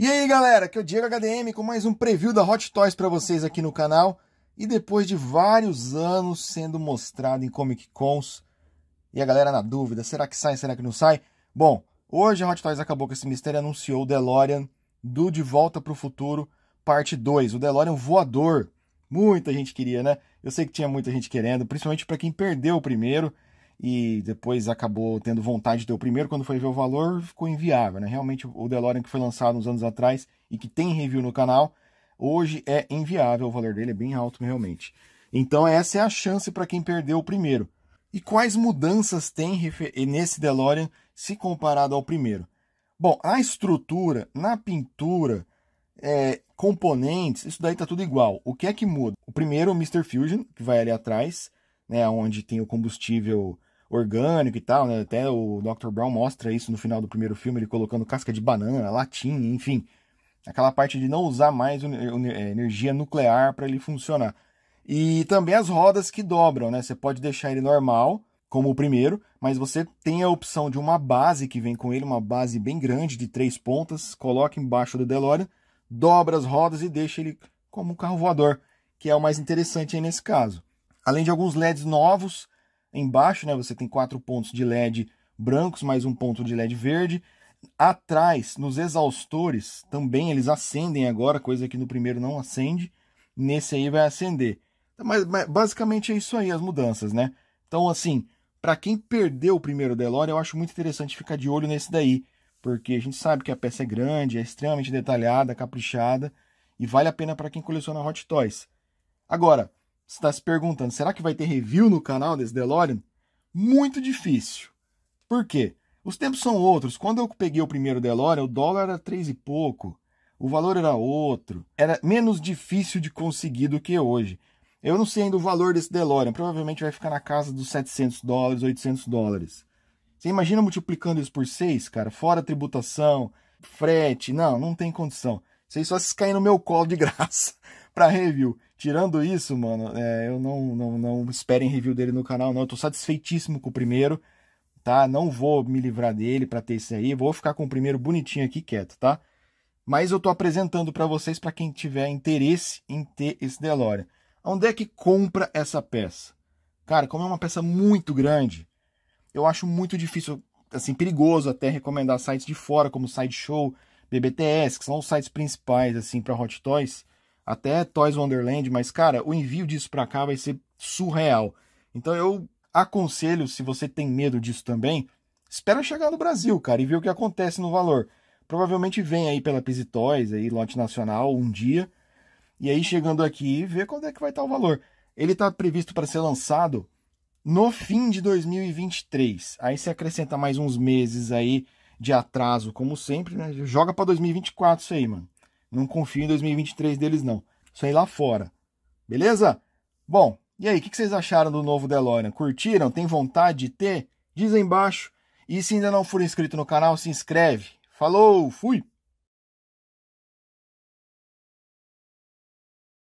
E aí galera, aqui é o Diego HDM com mais um preview da Hot Toys para vocês aqui no canal. E depois de vários anos sendo mostrado em Comic Cons, e a galera na dúvida, será que sai, será que não sai? Bom, hoje a Hot Toys acabou com esse mistério e anunciou o DeLorean do De Volta para o Futuro Parte 2, o DeLorean é voador. Muita gente queria, né? Eu sei que tinha muita gente querendo, principalmente para quem perdeu o primeiro e depois acabou tendo vontade de ter o primeiro, quando foi ver o valor, ficou inviável, né? Realmente o DeLorean que foi lançado uns anos atrás e que tem review no canal, hoje é inviável, o valor dele é bem alto realmente. Então essa é a chance para quem perdeu o primeiro. E quais mudanças tem nesse DeLorean se comparado ao primeiro? Bom, a estrutura, na pintura, é, componentes, isso daí está tudo igual. O que é que muda? O primeiro, é o Mr. Fusion, que vai ali atrás, né, onde tem o combustível orgânico e tal, né? Até o Dr. Brown mostra isso no final do primeiro filme, ele colocando casca de banana, latim, enfim. Aquela parte de não usar mais é, energia nuclear para ele funcionar. E também as rodas que dobram, né? Você pode deixar ele normal, como o primeiro, mas você tem a opção de uma base que vem com ele, uma base bem grande de três pontas, coloca embaixo do DeLorean, dobra as rodas e deixa ele como um carro voador, que é o mais interessante aí nesse caso. Além de alguns LEDs novos Embaixo, né, você tem quatro pontos de LED brancos, mais um ponto de LED verde. Atrás, nos exaustores, também eles acendem agora, coisa que no primeiro não acende. Nesse aí vai acender. Então, mas, mas basicamente é isso aí, as mudanças, né? Então, assim, para quem perdeu o primeiro Delore, eu acho muito interessante ficar de olho nesse daí. Porque a gente sabe que a peça é grande, é extremamente detalhada, caprichada. E vale a pena para quem coleciona Hot Toys. Agora, você está se perguntando, será que vai ter review no canal desse DeLorean? Muito difícil. Por quê? Os tempos são outros. Quando eu peguei o primeiro DeLorean, o dólar era três e pouco, o valor era outro. Era menos difícil de conseguir do que hoje. Eu não sei ainda o valor desse DeLorean, provavelmente vai ficar na casa dos 700 dólares, 800 dólares. Você imagina multiplicando isso por seis cara? Fora tributação, frete, não, não tem condição. Vocês só se caem no meu colo de graça para review. Tirando isso, mano, é, eu não, não, não esperem review dele no canal, não. Eu tô satisfeitíssimo com o primeiro, tá? Não vou me livrar dele para ter esse aí. Vou ficar com o primeiro bonitinho aqui quieto, tá? Mas eu tô apresentando para vocês, para quem tiver interesse em ter esse DeLorean. Onde é que compra essa peça? Cara, como é uma peça muito grande, eu acho muito difícil, assim, perigoso até recomendar sites de fora, como Sideshow, BBTS, que são os sites principais, assim, para Hot Toys até Toys Wonderland, mas cara, o envio disso para cá vai ser surreal. Então eu aconselho, se você tem medo disso também, espera chegar no Brasil, cara, e ver o que acontece no valor. Provavelmente vem aí pela Pizzy Toys, aí lote nacional, um dia. E aí chegando aqui, ver quando é que vai estar tá o valor. Ele está previsto para ser lançado no fim de 2023. Aí se acrescenta mais uns meses aí de atraso, como sempre, né? Joga para 2024 isso aí, mano. Não confio em 2023 deles, não. Isso aí lá fora. Beleza? Bom, e aí, o que vocês acharam do novo DeLorean? Curtiram? Tem vontade de ter? Diz aí embaixo. E se ainda não for inscrito no canal, se inscreve. Falou, fui!